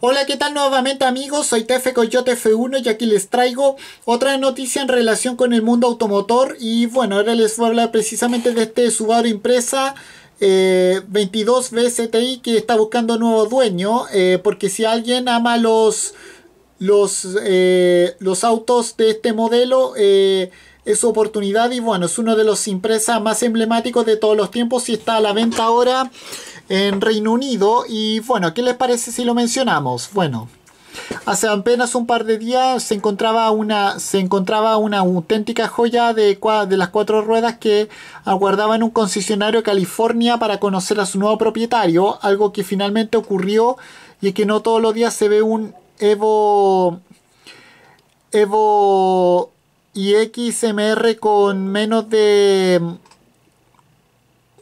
Hola, ¿qué tal nuevamente amigos? Soy Tefe Coyote F1 y aquí les traigo otra noticia en relación con el mundo automotor y bueno, ahora les voy a hablar precisamente de este Subaru Impresa eh, 22 BSTI que está buscando nuevo dueño eh, porque si alguien ama los, los, eh, los autos de este modelo eh, es su oportunidad y bueno, es uno de los impresas más emblemáticos de todos los tiempos y está a la venta ahora en Reino Unido y bueno, ¿qué les parece si lo mencionamos? Bueno, hace apenas un par de días se encontraba una, se encontraba una auténtica joya de, de las cuatro ruedas que aguardaba en un concesionario de California para conocer a su nuevo propietario, algo que finalmente ocurrió y que no todos los días se ve un Evo... Evo y XMR con menos de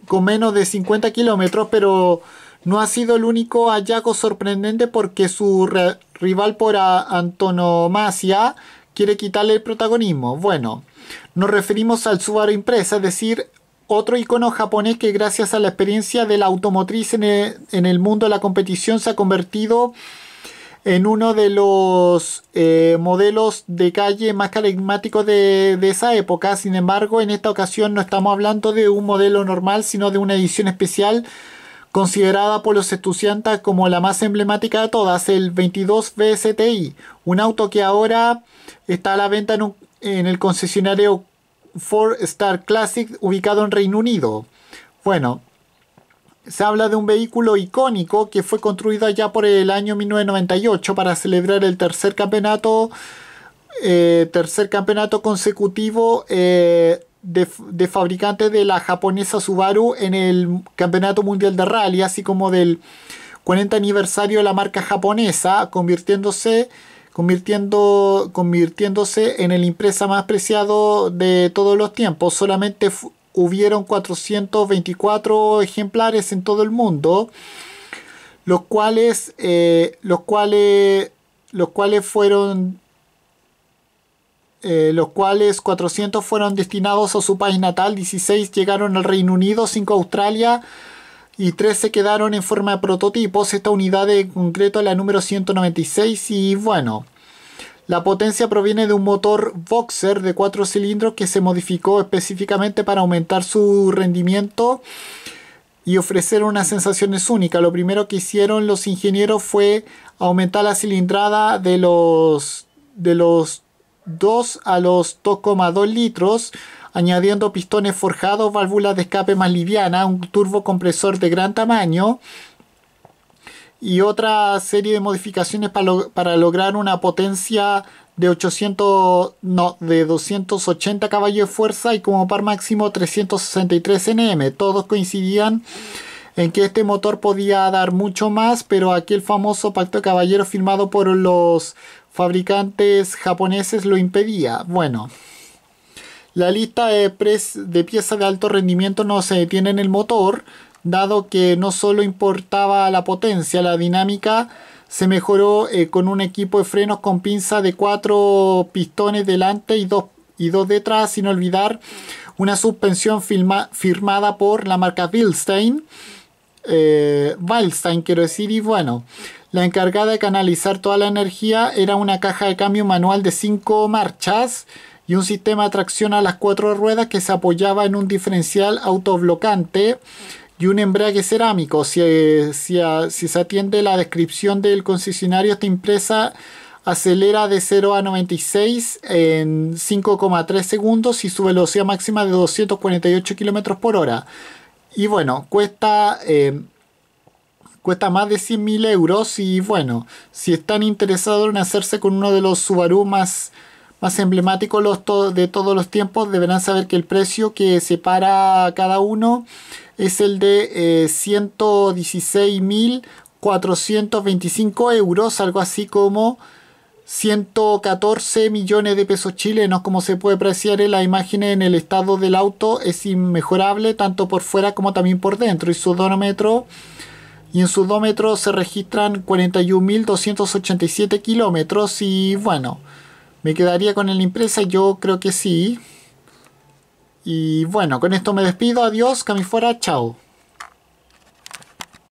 con menos de 50 kilómetros, pero no ha sido el único hallazgo sorprendente porque su rival por antonomasia quiere quitarle el protagonismo. Bueno, nos referimos al Subaru Impresa, es decir, otro icono japonés que gracias a la experiencia de la automotriz en el, en el mundo de la competición se ha convertido en uno de los eh, modelos de calle más carismáticos de, esa época. Sin embargo, en esta ocasión no estamos hablando de un modelo normal, sino de una edición especial considerada por los estudiantes como la más emblemática de todas, el 22 BSTI, un auto que ahora está a la venta en, en el concesionario Ford Star Classic ubicado en Reino Unido. Bueno, se habla de un vehículo icónico que fue construido ya por el año 1998 para celebrar el tercer campeonato, eh, tercer campeonato consecutivo eh, de, de fabricante de la japonesa Subaru en el Campeonato Mundial de Rally, así como del 40 aniversario de la marca japonesa, convirtiéndose Convirtiendo, convirtiéndose en el impresa más preciado de todos los tiempos. Solamente, hubieron 424 ejemplares en todo el mundo, los cuales, eh, los cuales, los cuales fueron, eh, los cuales 400 fueron destinados a su país natal, 16 llegaron al Reino Unido, 5 a Australia y se quedaron en forma de prototipos. Esta unidad en concreto la número 196 y bueno. La potencia proviene de un motor boxer de cuatro cilindros que se modificó específicamente para aumentar su rendimiento y ofrecer unas sensaciones únicas. Lo primero que hicieron los ingenieros fue aumentar la cilindrada de los, de los 2 a los 2,2 litros, añadiendo pistones forjados, válvulas de escape más liviana, un turbocompresor de gran tamaño y otra serie de modificaciones para, lograr una potencia de 800 no de 280 caballos de fuerza y como par máximo 363 nm todos coincidían en que este motor podía dar mucho más pero aquí el famoso pacto caballero firmado por los fabricantes japoneses lo impedía bueno la lista de, de piezas de alto rendimiento no se detiene en el motor dado que no solo importaba la potencia, la dinámica se mejoró eh, con un equipo de frenos con pinza de cuatro pistones delante y dos, y detrás, sin olvidar una suspensión firmada por la marca Bilstein. Eh, Bilstein quiero decir, y bueno, la encargada de canalizar toda la energía era una caja de cambio manual de cinco marchas y un sistema de tracción a las cuatro ruedas que se apoyaba en un diferencial autoblocante y un embrague cerámico. Si, eh, si, se atiende la descripción del concesionario, esta empresa acelera de 0 a 96 en 5,3 segundos y su velocidad máxima de 248 km por hora. Y bueno, cuesta, eh, cuesta más de 100.000 euros y bueno, si están interesados en hacerse con uno de los Subaru más más emblemático de todos los tiempos, deberán saber que el precio que separa cada uno es el de 116.425 eh, euros, algo así como 114 millones de pesos chilenos. Como se puede apreciar en la imagen en el estado del auto es inmejorable tanto por fuera como también por dentro y su odómetro y en su odómetro se registran 41.287 kilómetros y bueno me quedaría con la impresa, yo creo que sí. Y bueno, con esto me despido, adiós, que chao.